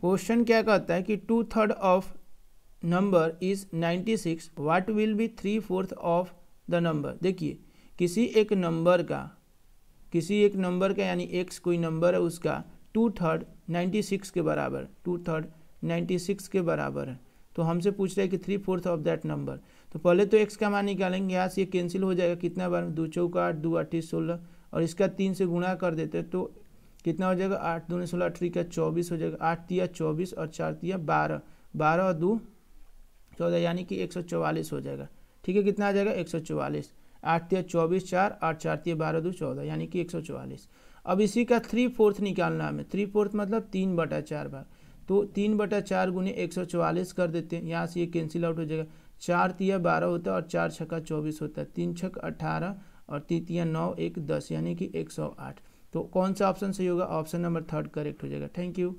question क्या कहता है कि two third of number is 96 six what will be three fourth of the number देखिए किसी एक नंबर का किसी एक नंबर का यानी x कोई नंबर है उसका टू थर्ड नाइन्टी सिक्स के बराबर टू थर्ड नाइन्टी सिक्स के बराबर है तो हमसे पूछ रहे हैं कि three fourth of that number तो पहले तो एक्स का मान निकालेंगे यहाँ से ये कैंसिल हो जाएगा कितना बार दो चौका आठ दो आठ सोलह और इसका तीन से गुणा कर देते तो कितना हो जाएगा आठ दो सोलह अठरी का चौबीस हो जाएगा आठ तिया चौबीस और चार तिया बारह बारह और दो चौदह यानी कि एक सौ चौवालीस हो जाएगा ठीक है कितना आ जाएगा एक सौ चौवालीस आठ तिया चौबीस चार आठ चार तिया बारह दो चौदह यानी कि एक सौ चौवालीस अब इसी का थ्री फोर्थ निकालना हमें थ्री फोर्थ मतलब तीन बटा चार भाग तो तीन बटा चार गुने एक सौ चौवालीस कर देते हैं यहाँ से ये कैंसिल आउट हो जाएगा चार तिया बारह होता है और चार छक्का चौबीस होता है तीन छक अठारह और तीतिया नौ एक दस यानी कि एक सौ आठ तो कौन सा ऑप्शन सही होगा ऑप्शन नंबर थर्ड करेक्ट हो जाएगा थैंक यू